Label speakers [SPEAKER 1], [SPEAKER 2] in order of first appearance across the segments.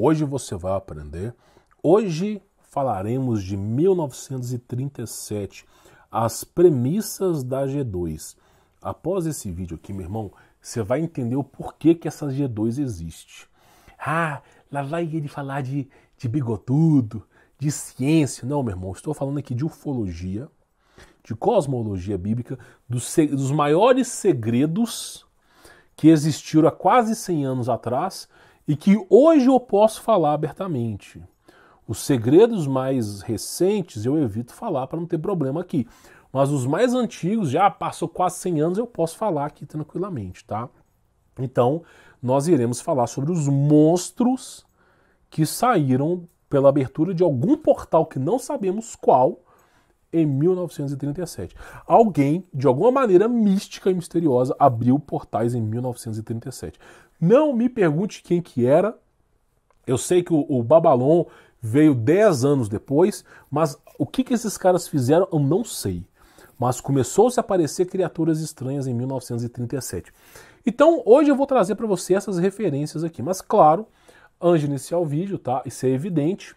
[SPEAKER 1] Hoje você vai aprender. Hoje falaremos de 1937, as premissas da G2. Após esse vídeo aqui, meu irmão, você vai entender o porquê que essa G2 existe. Ah, lá vai ele falar de, de bigotudo, de ciência. Não, meu irmão, estou falando aqui de ufologia, de cosmologia bíblica, dos, dos maiores segredos que existiram há quase 100 anos atrás e que hoje eu posso falar abertamente. Os segredos mais recentes eu evito falar para não ter problema aqui. Mas os mais antigos, já passou quase 100 anos, eu posso falar aqui tranquilamente, tá? Então, nós iremos falar sobre os monstros que saíram pela abertura de algum portal que não sabemos qual em 1937. Alguém, de alguma maneira mística e misteriosa, abriu portais em 1937. Não me pergunte quem que era. Eu sei que o, o Babalon veio 10 anos depois, mas o que, que esses caras fizeram eu não sei. Mas começou-se a aparecer criaturas estranhas em 1937. Então, hoje eu vou trazer para você essas referências aqui. Mas, claro, antes de iniciar o vídeo, tá? Isso é evidente.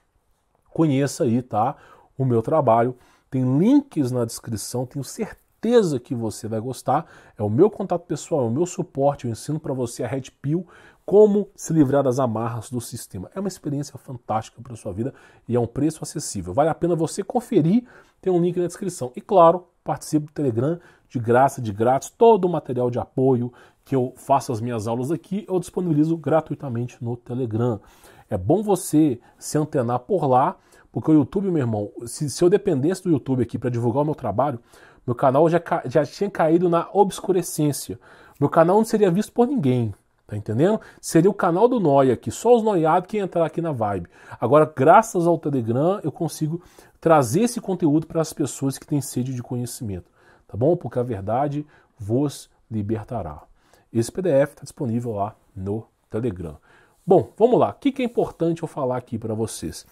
[SPEAKER 1] Conheça aí, tá? O meu trabalho. Tem links na descrição, tenho certeza certeza que você vai gostar. É o meu contato pessoal, é o meu suporte, eu ensino para você a Red Pill, como se livrar das amarras do sistema. É uma experiência fantástica para sua vida e é um preço acessível. Vale a pena você conferir, tem um link na descrição. E claro, participe do Telegram de graça, de grátis, todo o material de apoio que eu faço as minhas aulas aqui, eu disponibilizo gratuitamente no Telegram. É bom você se antenar por lá, porque o YouTube, meu irmão, se, se eu dependesse do YouTube aqui para divulgar o meu trabalho, meu canal já, já tinha caído na obscurecência. Meu canal não seria visto por ninguém. Tá entendendo? Seria o canal do Noia aqui, só os noiados que entrar aqui na vibe. Agora, graças ao Telegram, eu consigo trazer esse conteúdo para as pessoas que têm sede de conhecimento, tá bom? Porque a verdade vos libertará. Esse PDF está disponível lá no Telegram. Bom, vamos lá. O que é importante eu falar aqui para vocês?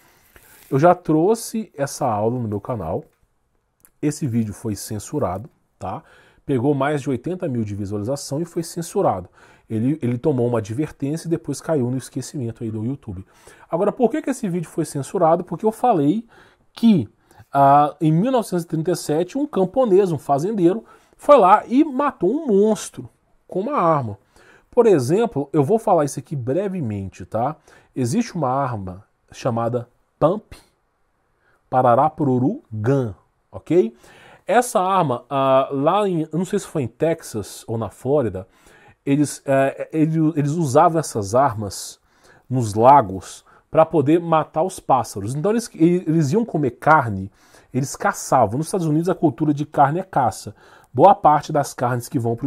[SPEAKER 1] Eu já trouxe essa aula no meu canal, esse vídeo foi censurado, tá? Pegou mais de 80 mil de visualização e foi censurado. Ele, ele tomou uma advertência e depois caiu no esquecimento aí do YouTube. Agora, por que, que esse vídeo foi censurado? Porque eu falei que ah, em 1937 um camponês, um fazendeiro, foi lá e matou um monstro com uma arma. Por exemplo, eu vou falar isso aqui brevemente, tá? Existe uma arma chamada Pump Pararapururu Gun, ok? Essa arma, uh, lá em, não sei se foi em Texas ou na Flórida, eles, uh, eh, eh, eles, eles usavam essas armas nos lagos para poder matar os pássaros. Então eles, eles iam comer carne, eles caçavam. Nos Estados Unidos a cultura de carne é caça. Boa parte das carnes que vão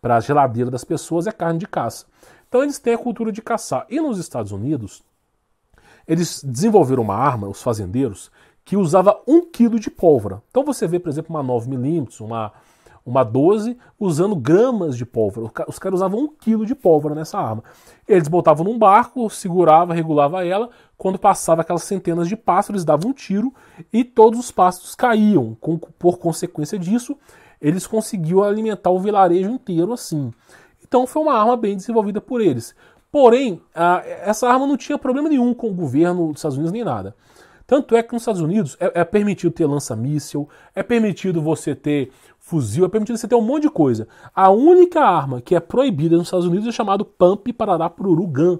[SPEAKER 1] para a geladeira das pessoas é carne de caça. Então eles têm a cultura de caçar. E nos Estados Unidos, eles desenvolveram uma arma, os fazendeiros, que usava um quilo de pólvora. Então você vê, por exemplo, uma 9mm, uma, uma 12, usando gramas de pólvora. Os caras usavam um quilo de pólvora nessa arma. Eles botavam num barco, segurava, regulava ela. Quando passava aquelas centenas de pássaros, davam um tiro e todos os pássaros caíam. Com, por consequência disso, eles conseguiam alimentar o vilarejo inteiro assim. Então foi uma arma bem desenvolvida por eles. Porém, a, essa arma não tinha problema nenhum com o governo dos Estados Unidos nem nada. Tanto é que nos Estados Unidos é, é permitido ter lança-míssel, é permitido você ter fuzil, é permitido você ter um monte de coisa. A única arma que é proibida nos Estados Unidos é chamado Pump Parará Urugan.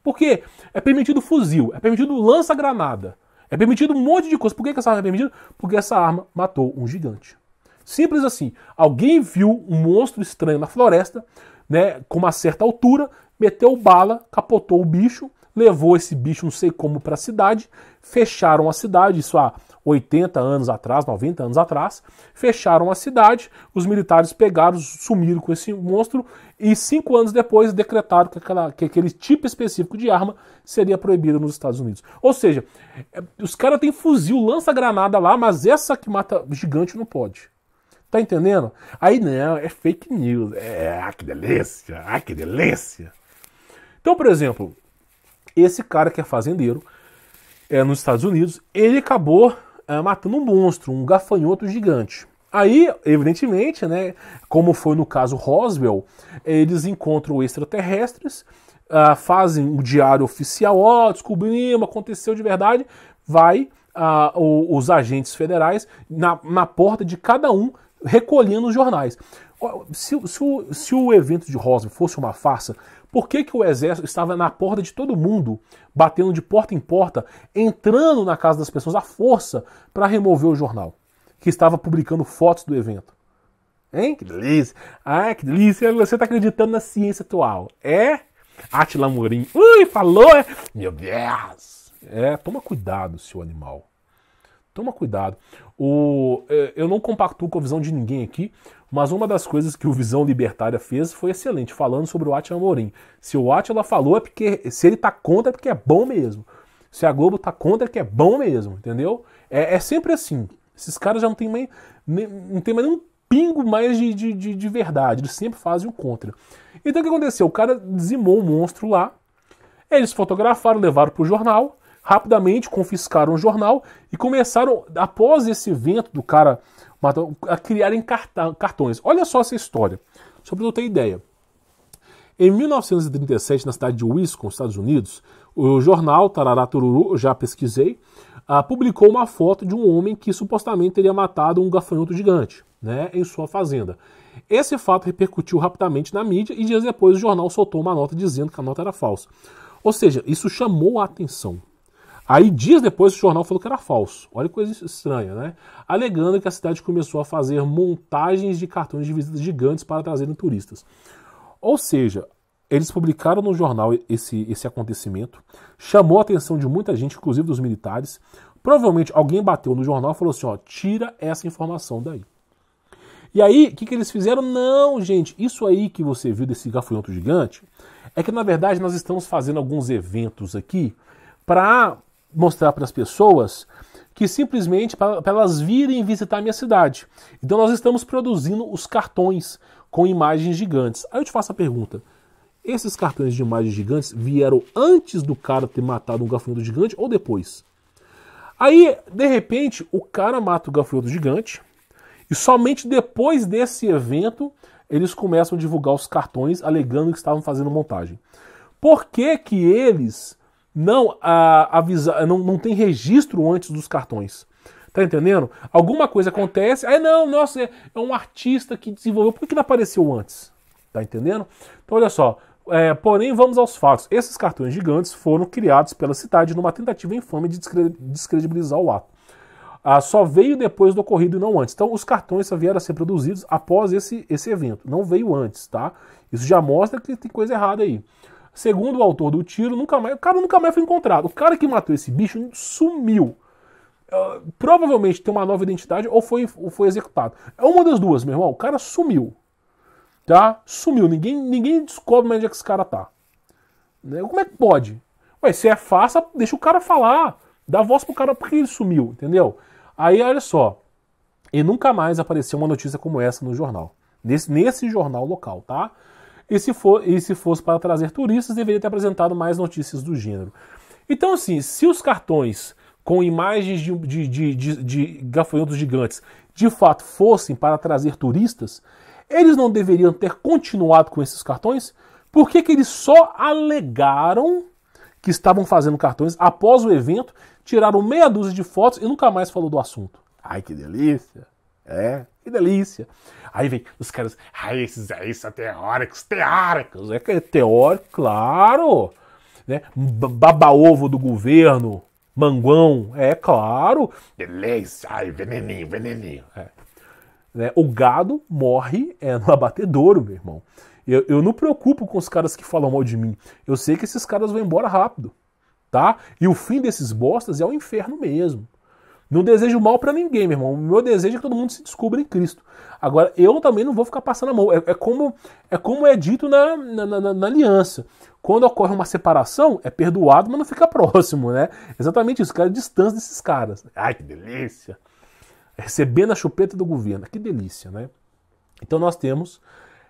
[SPEAKER 1] Por Porque é permitido fuzil, é permitido lança-granada, é permitido um monte de coisa. Por que, que essa arma é permitida? Porque essa arma matou um gigante. Simples assim. Alguém viu um monstro estranho na floresta, né, com uma certa altura, meteu bala, capotou o bicho levou esse bicho não sei como para a cidade, fecharam a cidade, isso há 80 anos atrás, 90 anos atrás, fecharam a cidade, os militares pegaram, sumiram com esse monstro e cinco anos depois decretaram que, aquela, que aquele tipo específico de arma seria proibido nos Estados Unidos. Ou seja, é, os caras têm fuzil, lança-granada lá, mas essa que mata gigante não pode. Tá entendendo? Aí não, é fake news. É, ah, que delícia, ah, que delícia. Então, por exemplo, esse cara que é fazendeiro é, nos Estados Unidos, ele acabou é, matando um monstro, um gafanhoto gigante. Aí, evidentemente, né, como foi no caso Roswell, eles encontram extraterrestres, uh, fazem o um diário oficial, ó, oh, descobrimos, aconteceu de verdade, vai uh, o, os agentes federais na, na porta de cada um recolhendo os jornais. Se, se, o, se o evento de Roswell fosse uma farsa, por que, que o exército estava na porta de todo mundo, batendo de porta em porta, entrando na casa das pessoas à força para remover o jornal, que estava publicando fotos do evento? Hein? Que delícia! Ah, que delícia! Você está acreditando na ciência atual. É? Atila Morim. Ui, falou! É? Meu Deus! É, toma cuidado, seu animal. Toma cuidado. O, é, eu não compactuo com a visão de ninguém aqui, mas uma das coisas que o Visão Libertária fez foi excelente, falando sobre o Atia Amorim. Se o Atila falou é porque, se ele tá contra é porque é bom mesmo. Se a Globo tá contra é que é bom mesmo, entendeu? É, é sempre assim. Esses caras já não tem mais, nem, não tem mais nenhum pingo mais de, de, de, de verdade. Eles sempre fazem o contra. Então o que aconteceu? O cara dizimou o um monstro lá. Eles fotografaram, levaram pro jornal rapidamente confiscaram o jornal e começaram, após esse evento do cara matar, a criarem cartões. Olha só essa história, só para eu ter ideia. Em 1937, na cidade de Wisconsin, Estados Unidos, o jornal Tarará Tururu, já pesquisei, ah, publicou uma foto de um homem que supostamente teria matado um gafanhoto gigante né, em sua fazenda. Esse fato repercutiu rapidamente na mídia e dias depois o jornal soltou uma nota dizendo que a nota era falsa. Ou seja, isso chamou a atenção. Aí, dias depois, o jornal falou que era falso. Olha que coisa estranha, né? Alegando que a cidade começou a fazer montagens de cartões de visitas gigantes para trazerem turistas. Ou seja, eles publicaram no jornal esse, esse acontecimento, chamou a atenção de muita gente, inclusive dos militares. Provavelmente alguém bateu no jornal e falou assim: ó, tira essa informação daí. E aí, o que, que eles fizeram? Não, gente, isso aí que você viu desse gafanhoto gigante é que na verdade nós estamos fazendo alguns eventos aqui para mostrar para as pessoas que simplesmente para elas virem visitar a minha cidade. Então nós estamos produzindo os cartões com imagens gigantes. Aí eu te faço a pergunta: esses cartões de imagens gigantes vieram antes do cara ter matado um gafanhoto gigante ou depois? Aí, de repente, o cara mata o gafanhoto gigante e somente depois desse evento eles começam a divulgar os cartões alegando que estavam fazendo montagem. Por que que eles não a, avisa, não, não tem registro antes dos cartões. Tá entendendo? Alguma coisa acontece, aí não, nossa, é, é um artista que desenvolveu, por que, não apareceu antes? Tá entendendo? Então olha só, é, porém, vamos aos fatos. Esses cartões gigantes foram criados pela cidade numa tentativa infame de descredibilizar o ato. Ah, só veio depois do ocorrido e não antes. Então, os cartões só vieram a ser produzidos após esse, esse evento. Não veio antes, tá? Isso já mostra que tem coisa errada aí. Segundo o autor do tiro, nunca mais, o cara nunca mais foi encontrado. O cara que matou esse bicho sumiu. Uh, provavelmente tem uma nova identidade ou foi, ou foi executado. É uma das duas, meu irmão. O cara sumiu. Tá? Sumiu. Ninguém, ninguém descobre onde é que esse cara tá. Né? Como é que pode? Ué, se é fácil, deixa o cara falar. Dá voz pro cara porque ele sumiu, entendeu? Aí, olha só. E nunca mais apareceu uma notícia como essa no jornal. Nesse, nesse jornal local, tá? E se, for, e se fosse para trazer turistas, deveria ter apresentado mais notícias do gênero. Então, assim, se os cartões com imagens de, de, de, de, de gafanhotos gigantes de fato fossem para trazer turistas, eles não deveriam ter continuado com esses cartões? Por que, que eles só alegaram que estavam fazendo cartões após o evento, tiraram meia dúzia de fotos e nunca mais falou do assunto? Ai, que delícia! É, que delícia. Aí vem os caras, ah, esses aí é são é teóricos, teóricos. É que é teórico, claro. Né? Baba-ovo do governo, manguão, é claro. Beleza, ai, veneninho, veneninho. É. Né? O gado morre é, no abatedouro, meu irmão. Eu, eu não preocupo com os caras que falam mal de mim. Eu sei que esses caras vão embora rápido, tá? E o fim desses bostas é o inferno mesmo. Não desejo mal para ninguém, meu irmão. O meu desejo é que todo mundo se descubra em Cristo. Agora, eu também não vou ficar passando a mão. É, é como, é como é dito na, na, na, na aliança. Quando ocorre uma separação, é perdoado, mas não fica próximo, né? Exatamente isso, cara, distância desses caras. Ai, que delícia! Recebendo a chupeta do governo, que delícia, né? Então nós temos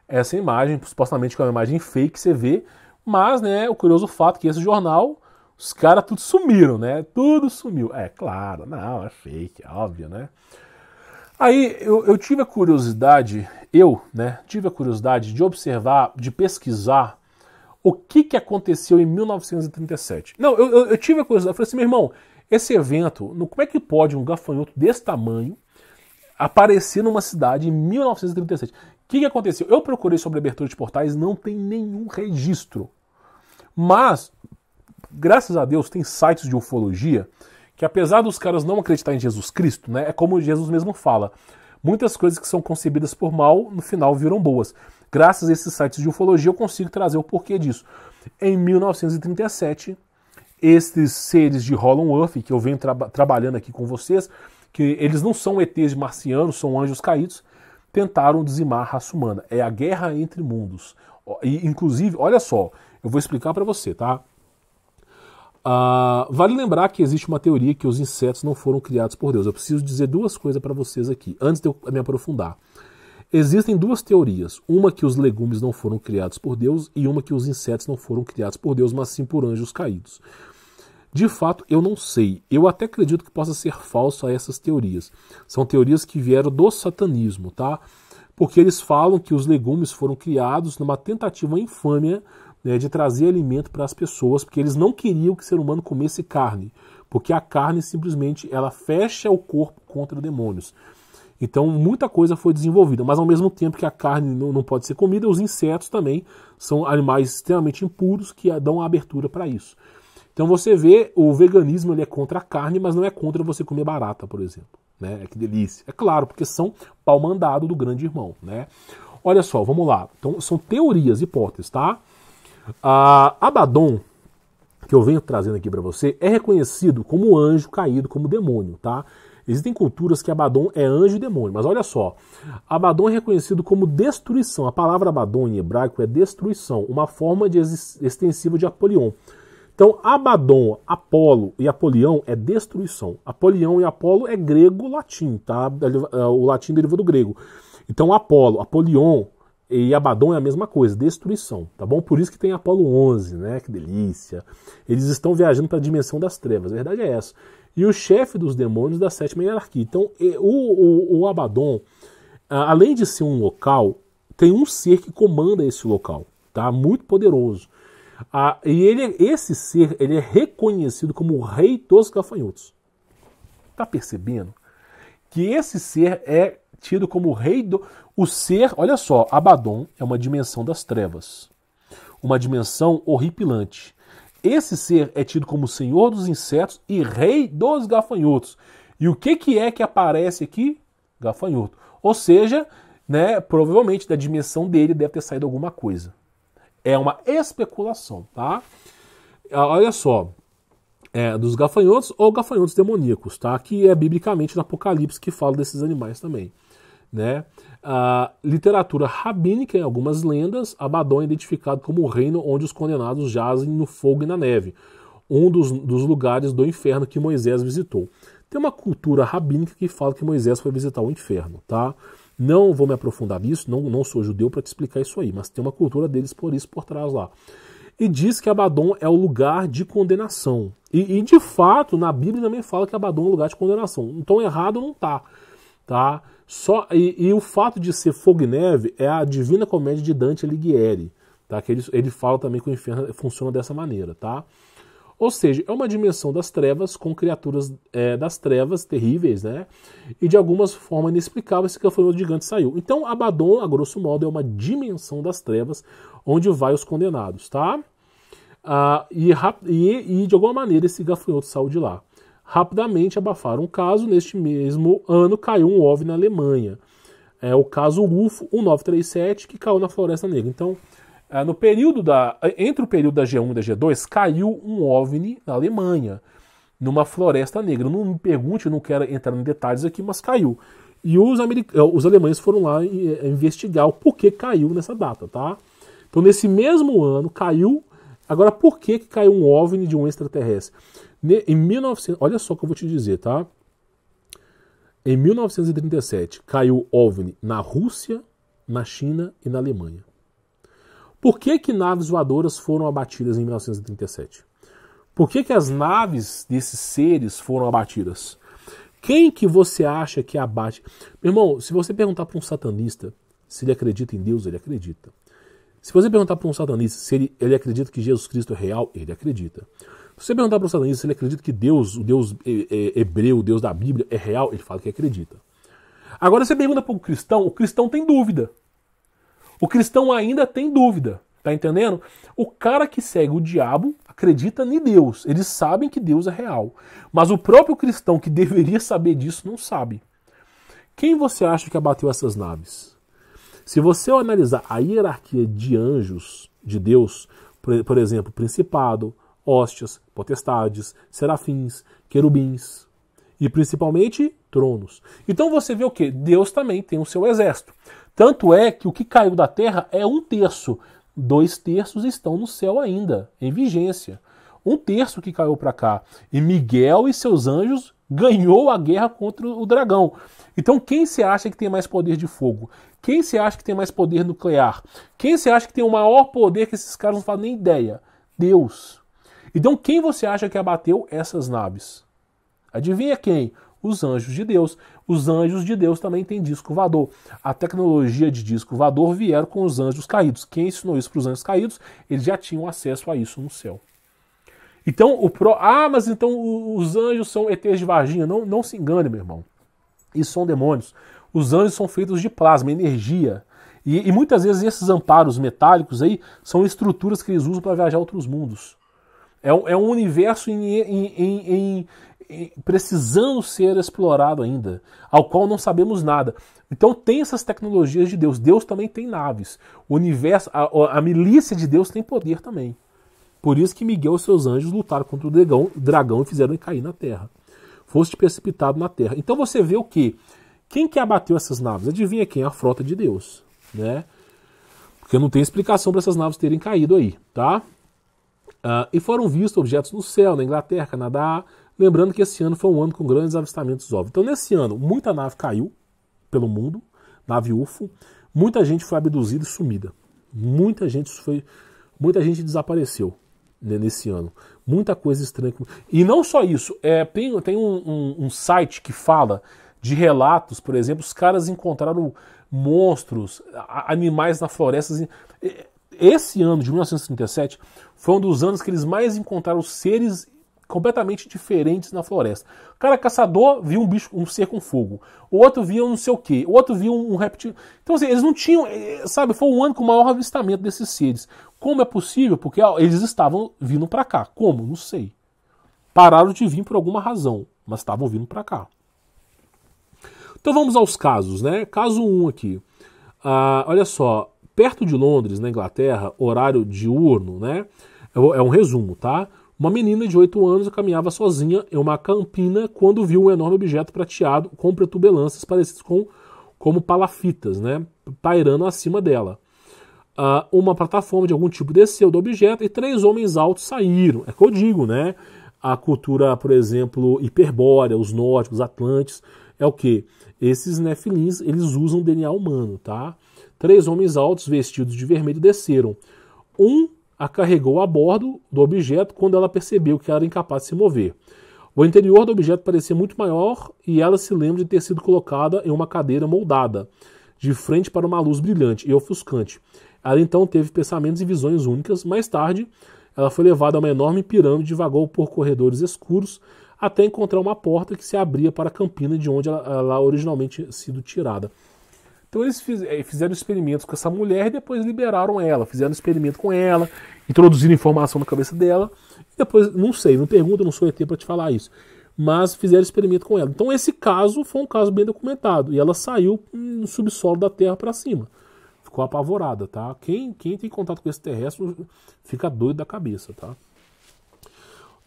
[SPEAKER 1] essa imagem, supostamente que é uma imagem fake, você vê, mas né, o curioso fato é que esse jornal os caras tudo sumiram, né? Tudo sumiu. É claro, não, é fake, é óbvio, né? Aí eu, eu tive a curiosidade, eu, né, tive a curiosidade de observar, de pesquisar o que, que aconteceu em 1937. Não, eu, eu, eu, tive a curiosidade, eu falei assim, meu irmão, esse evento, no, como é que pode um gafanhoto desse tamanho aparecer numa cidade em 1937? O que, que aconteceu? Eu procurei sobre abertura de portais, não tem nenhum registro. Mas graças a Deus, tem sites de ufologia que, apesar dos caras não acreditar em Jesus Cristo, né, é como Jesus mesmo fala: muitas coisas que são concebidas por mal, no final viram boas. Graças a esses sites de ufologia, eu consigo trazer o porquê disso. Em 1937, estes seres de Holland Earth, que eu venho tra trabalhando aqui com vocês, que eles não são ETs marcianos, são anjos caídos, tentaram dizimar a raça humana. É a guerra entre mundos. E, inclusive, olha só, eu vou explicar para você, tá? Ah, vale lembrar que existe uma teoria que os insetos não foram criados por Deus. Eu preciso dizer duas coisas para vocês aqui, antes de eu me aprofundar. Existem duas teorias: uma que os legumes não foram criados por Deus e uma que os insetos não foram criados por Deus, mas sim por anjos caídos. De fato, eu não sei. Eu até acredito que possa ser falso a essas teorias. São teorias que vieram do satanismo, tá? Porque eles falam que os legumes foram criados numa tentativa infâmia né, de trazer alimento para as pessoas, porque eles não queriam que o ser humano comesse carne, porque a carne simplesmente ela fecha o corpo contra demônios. Então muita coisa foi desenvolvida, mas ao mesmo tempo que a carne não, não pode ser comida, os insetos também são animais extremamente impuros que dão a abertura para isso. Então você vê, o veganismo ele é contra a carne, mas não é contra você comer barata, por exemplo. Né? É que delícia. É claro, porque são pau mandado do grande irmão. Né? Olha só, vamos lá. Então são teorias, hipóteses, tá? A Abaddon, que eu venho trazendo aqui para você, é reconhecido como anjo caído, como demônio, tá? Existem culturas que Abaddon é anjo e demônio, mas olha só. Abaddon é reconhecido como destruição. A palavra Abaddon em hebraico é destruição, uma forma de extensiva de Apolion. Então, Abaddon, Apolo e Apolião é destruição. Apolion e Apolo é grego-latim, tá? É, o latim deriva do grego. Então, Apolo, Apolion, e Abaddon é a mesma coisa, destruição, tá bom? Por isso que tem Apolo 11, né? Que delícia. Eles estão viajando para a dimensão das trevas, a verdade é essa. E o chefe dos demônios da sétima hierarquia. Então, o, o, o Abaddon, além de ser um local, tem um ser que comanda esse local, tá? Muito poderoso. Ah, e ele, esse ser ele é reconhecido como o rei dos gafanhotos. Tá percebendo? Que esse ser é tido como o rei do. O ser, olha só, Abaddon é uma dimensão das trevas. Uma dimensão horripilante. Esse ser é tido como senhor dos insetos e rei dos gafanhotos. E o que, que é que aparece aqui? Gafanhoto. Ou seja, né, provavelmente da dimensão dele deve ter saído alguma coisa. É uma especulação, tá? Ah, olha só. É, dos gafanhotos ou gafanhotos demoníacos, tá? Que é biblicamente no Apocalipse que fala desses animais também né? A literatura rabínica, em algumas lendas, Abaddon é identificado como o reino onde os condenados jazem no fogo e na neve, um dos, dos lugares do inferno que Moisés visitou. Tem uma cultura rabínica que fala que Moisés foi visitar o inferno, tá? Não vou me aprofundar nisso, não, não sou judeu para te explicar isso aí, mas tem uma cultura deles por isso por trás lá. E diz que Abaddon é o lugar de condenação. E, e de fato, na Bíblia também fala que Abaddon é o lugar de condenação. Então errado não tá, tá? Só e, e, o fato de ser fogo e neve é a Divina Comédia de Dante Alighieri, tá? Que ele, ele fala também que o inferno funciona dessa maneira, tá? Ou seja, é uma dimensão das trevas com criaturas é, das trevas terríveis, né? E de algumas formas inexplicáveis que gafanhoto o gigante saiu. Então, Abaddon, a grosso modo, é uma dimensão das trevas onde vai os condenados, tá? Ah, e, e, e de alguma maneira esse gafanhoto saiu de lá rapidamente abafaram o caso. Neste mesmo ano caiu um OVNI na Alemanha. É o caso UFO 1937 que caiu na Floresta Negra. Então, é, no período da entre o período da G1 e da G2 caiu um OVNI na Alemanha, numa Floresta Negra. Não me pergunte, eu não quero entrar em detalhes aqui, mas caiu. E os, é, os alemães foram lá é, investigar o porquê caiu nessa data, tá? Então, nesse mesmo ano caiu. Agora, por que, que caiu um OVNI de um extraterrestre? Em 1900, olha só o que eu vou te dizer, tá? Em 1937 caiu OVNI na Rússia, na China e na Alemanha. Por que, que naves voadoras foram abatidas em 1937? Por que, que as naves desses seres foram abatidas? Quem que você acha que abate? Meu irmão, se você perguntar para um satanista se ele acredita em Deus, ele acredita. Se você perguntar para um satanista se ele, ele acredita que Jesus Cristo é real, ele acredita você perguntar para o satanista se ele acredita que Deus, o Deus é, é, hebreu, o Deus da Bíblia, é real, ele fala que acredita. Agora você pergunta para o cristão, o cristão tem dúvida. O cristão ainda tem dúvida, tá entendendo? O cara que segue o diabo acredita em Deus, eles sabem que Deus é real. Mas o próprio cristão que deveria saber disso não sabe. Quem você acha que abateu essas naves? Se você analisar a hierarquia de anjos de Deus, por exemplo, principado, hóstias, potestades, serafins, querubins e principalmente tronos. Então você vê o que? Deus também tem o seu exército. Tanto é que o que caiu da terra é um terço. Dois terços estão no céu ainda, em vigência. Um terço que caiu para cá. E Miguel e seus anjos ganhou a guerra contra o dragão. Então, quem se acha que tem mais poder de fogo? Quem se acha que tem mais poder nuclear? Quem se acha que tem o maior poder que esses caras não fazem nem ideia? Deus. Então quem você acha que abateu essas naves? Adivinha quem? Os anjos de Deus. Os anjos de Deus também têm disco vador. A tecnologia de disco vador vieram com os anjos caídos. Quem ensinou isso para os anjos caídos? Eles já tinham acesso a isso no céu. Então, o pro... ah, mas então os anjos são ETs de Varginha. Não, não se engane, meu irmão. Isso são demônios. Os anjos são feitos de plasma, energia. E, e muitas vezes esses amparos metálicos aí são estruturas que eles usam para viajar a outros mundos. É, é um universo em, em, em, em, precisando ser explorado ainda, ao qual não sabemos nada. Então tem essas tecnologias de Deus. Deus também tem naves. O universo, a, a milícia de Deus tem poder também. Por isso que Miguel e seus anjos lutaram contra o dragão, dragão e fizeram ele cair na terra. Fosse precipitado na terra. Então você vê o que? Quem que abateu essas naves? Adivinha quem? A frota de Deus, né? Porque não tem explicação para essas naves terem caído aí, tá? Uh, e foram vistos objetos no céu, na Inglaterra, Canadá. Lembrando que esse ano foi um ano com grandes avistamentos óbvios. Então, nesse ano, muita nave caiu pelo mundo, nave UFO. Muita gente foi abduzida e sumida. Muita gente foi, muita gente desapareceu né, nesse ano. Muita coisa estranha. E não só isso. É, tem tem um, um, um site que fala de relatos, por exemplo, os caras encontraram monstros, animais na floresta. Assim, é, esse ano de 1937 foi um dos anos que eles mais encontraram seres completamente diferentes na floresta. O cara caçador viu um bicho, um ser com fogo. O outro via um não sei o quê. O outro via um, um reptil. Então, assim, eles não tinham, eh, sabe, foi um ano com o maior avistamento desses seres. Como é possível? Porque ó, eles estavam vindo para cá. Como? Não sei. Pararam de vir por alguma razão, mas estavam vindo para cá. Então vamos aos casos, né? Caso 1 um aqui. Ah, olha só, perto de Londres, na Inglaterra, horário diurno, né? É, é um resumo, tá? Uma menina de 8 anos caminhava sozinha em uma campina quando viu um enorme objeto prateado com protuberâncias parecidas com como palafitas, né, pairando acima dela. Uh, uma plataforma de algum tipo desceu do objeto e três homens altos saíram. É que eu digo, né? A cultura, por exemplo, hiperbórea, os nórdicos, atlantes, é o que? Esses nefilins, eles usam DNA humano, tá? Três homens altos vestidos de vermelho desceram. Um a carregou a bordo do objeto quando ela percebeu que era incapaz de se mover. O interior do objeto parecia muito maior e ela se lembra de ter sido colocada em uma cadeira moldada, de frente para uma luz brilhante e ofuscante. Ela então teve pensamentos e visões únicas. Mais tarde, ela foi levada a uma enorme pirâmide, vagou por corredores escuros até encontrar uma porta que se abria para a campina de onde ela, ela originalmente tinha sido tirada. Então eles eh, fizeram experimentos com essa mulher e depois liberaram ela, fizeram experimento com ela, introduziram informação na cabeça dela, e depois, não sei, não pergunto, não sou ET para te falar isso, mas fizeram experimento com ela. Então esse caso foi um caso bem documentado, e ela saiu no subsolo da Terra para cima. Ficou apavorada, tá? Quem, quem tem contato com esse terrestre fica doido da cabeça, tá?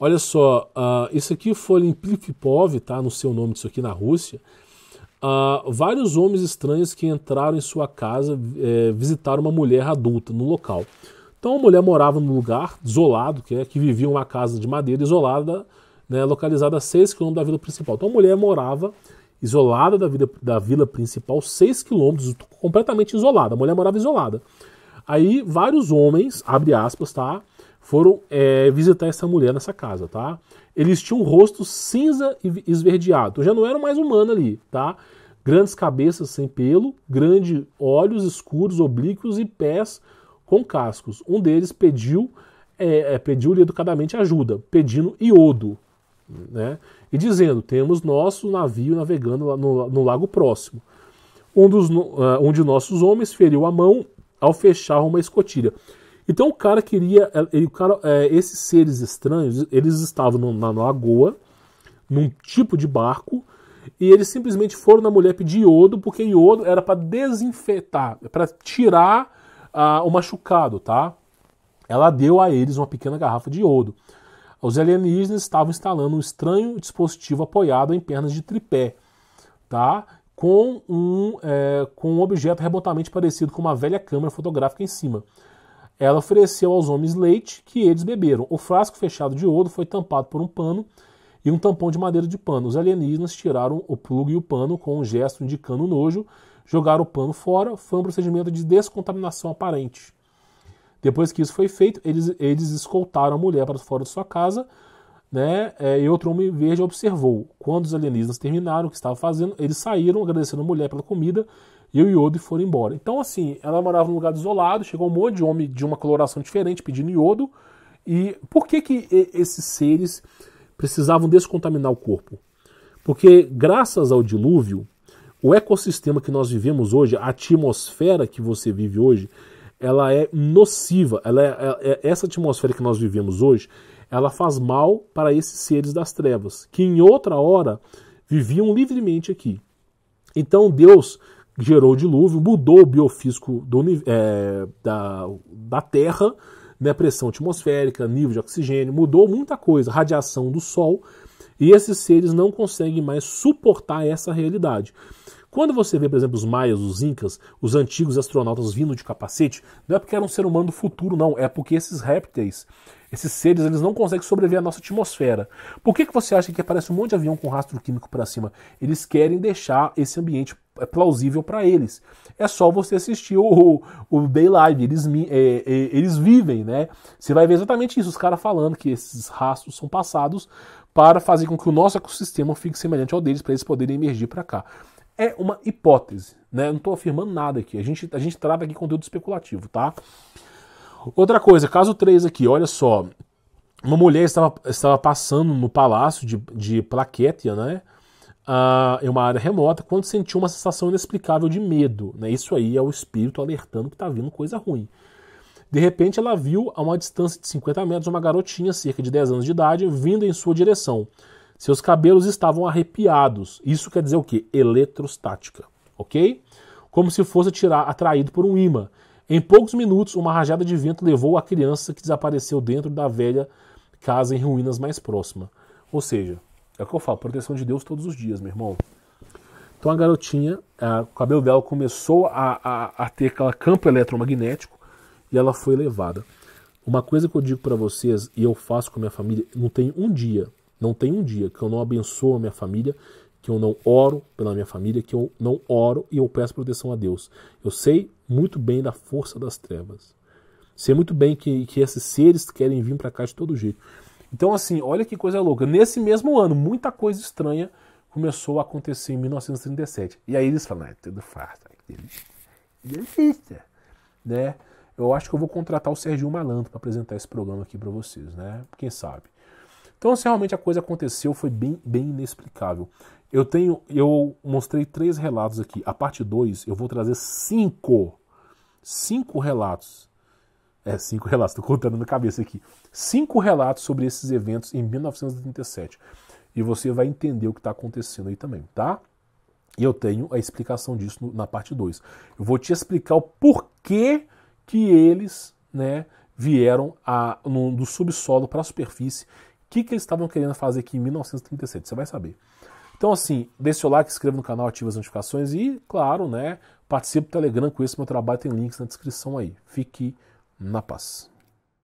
[SPEAKER 1] Olha só, uh, isso aqui foi em Plipipov, tá? No seu nome disso aqui na Rússia. Uh, vários homens estranhos que entraram em sua casa é, visitaram uma mulher adulta no local. Então a mulher morava num lugar isolado, que é que vivia uma casa de madeira isolada, né, localizada a 6 km da vila principal. Então a mulher morava isolada da, vida, da vila principal, 6 quilômetros, completamente isolada. A mulher morava isolada. Aí vários homens, abre aspas, tá? foram é, visitar essa mulher nessa casa, tá? Eles tinham um rosto cinza e esverdeado, então já não eram mais humanos ali, tá? Grandes cabeças sem pelo, grandes olhos escuros, oblíquos e pés com cascos. Um deles pediu, é, é, pediu-lhe educadamente ajuda, pedindo iodo, né? E dizendo: temos nosso navio navegando no, no lago próximo. Um, dos, uh, um de nossos homens feriu a mão ao fechar uma escotilha. Então o cara queria. Ele, é, o cara, é, esses seres estranhos, eles estavam no, na lagoa, num tipo de barco, e eles simplesmente foram na mulher pedir iodo, porque iodo era para desinfetar, para tirar ah, o machucado, tá? Ela deu a eles uma pequena garrafa de iodo. Os alienígenas estavam instalando um estranho dispositivo apoiado em pernas de tripé, tá? Com um, é, com um objeto remotamente parecido com uma velha câmera fotográfica em cima. Ela ofereceu aos homens leite, que eles beberam. O frasco fechado de ouro foi tampado por um pano e um tampão de madeira de pano. Os alienígenas tiraram o plugue e o pano com um gesto indicando nojo, jogaram o pano fora. Foi um procedimento de descontaminação aparente. Depois que isso foi feito, eles, eles escoltaram a mulher para fora de sua casa. Né? É, e outro homem verde observou. Quando os alienígenas terminaram o que estavam fazendo, eles saíram agradecendo a mulher pela comida e o iodo foram embora. Então, assim, ela morava num lugar isolado, chegou um monte de homem de uma coloração diferente pedindo iodo. E por que, que esses seres precisavam descontaminar o corpo? Porque, graças ao dilúvio, o ecossistema que nós vivemos hoje, a atmosfera que você vive hoje, ela é nociva. Ela é, é, é essa atmosfera que nós vivemos hoje, ela faz mal para esses seres das trevas, que em outra hora viviam livremente aqui. Então Deus gerou o dilúvio, mudou o biofísico do, é, da, da Terra, né, pressão atmosférica, nível de oxigênio, mudou muita coisa, radiação do Sol, e esses seres não conseguem mais suportar essa realidade. Quando você vê, por exemplo, os maias, os incas, os antigos astronautas vindo de capacete, não é porque era um ser humano do futuro, não. É porque esses répteis, esses seres, eles não conseguem sobreviver à nossa atmosfera. Por que, que você acha que aparece um monte de avião com rastro químico para cima? Eles querem deixar esse ambiente é, plausível para eles. É só você assistir o, o, o eles, é, é, eles vivem, né? Você vai ver exatamente isso, os caras falando que esses rastros são passados para fazer com que o nosso ecossistema fique semelhante ao deles, para eles poderem emergir para cá é uma hipótese, né? Eu não estou afirmando nada aqui. A gente, a gente trata aqui conteúdo especulativo, tá? Outra coisa, caso 3 aqui, olha só. Uma mulher estava, estava passando no palácio de, de Plaquetia, né? Ah, em uma área remota, quando sentiu uma sensação inexplicável de medo. Né? Isso aí é o espírito alertando que está vindo coisa ruim. De repente, ela viu a uma distância de 50 metros uma garotinha, cerca de 10 anos de idade, vindo em sua direção. Seus cabelos estavam arrepiados. Isso quer dizer o quê? Eletrostática, ok? Como se fosse tirar, atraído por um imã. Em poucos minutos, uma rajada de vento levou a criança que desapareceu dentro da velha casa em ruínas mais próxima. Ou seja, é o que eu falo, proteção de Deus todos os dias, meu irmão. Então a garotinha, a, o cabelo dela começou a, a, a ter aquele campo eletromagnético e ela foi levada. Uma coisa que eu digo para vocês e eu faço com a minha família, não tem um dia não tem um dia que eu não abençoo a minha família, que eu não oro pela minha família, que eu não oro e eu peço proteção a Deus. Eu sei muito bem da força das trevas. Sei muito bem que, que esses seres querem vir para cá de todo jeito. Então, assim, olha que coisa louca. Nesse mesmo ano, muita coisa estranha começou a acontecer em 1937. E aí eles falam, ah, é tudo fácil. É Delícia. Né? Eu acho que eu vou contratar o Serginho Malandro para apresentar esse programa aqui para vocês, né? Quem sabe? Então, se realmente a coisa aconteceu, foi bem, bem inexplicável. Eu tenho, eu mostrei três relatos aqui. A parte 2, eu vou trazer cinco. Cinco relatos. É, cinco relatos, estou contando na cabeça aqui. Cinco relatos sobre esses eventos em 1937. E você vai entender o que está acontecendo aí também, tá? E eu tenho a explicação disso na parte 2. Eu vou te explicar o porquê que eles né, vieram a, no, do subsolo para a superfície que, que eles estavam querendo fazer aqui em 1937, você vai saber. Então, assim, deixe seu like, inscreva no canal, ative as notificações e, claro, né, participe do Telegram, conheça meu trabalho, tem links na descrição aí. Fique na paz.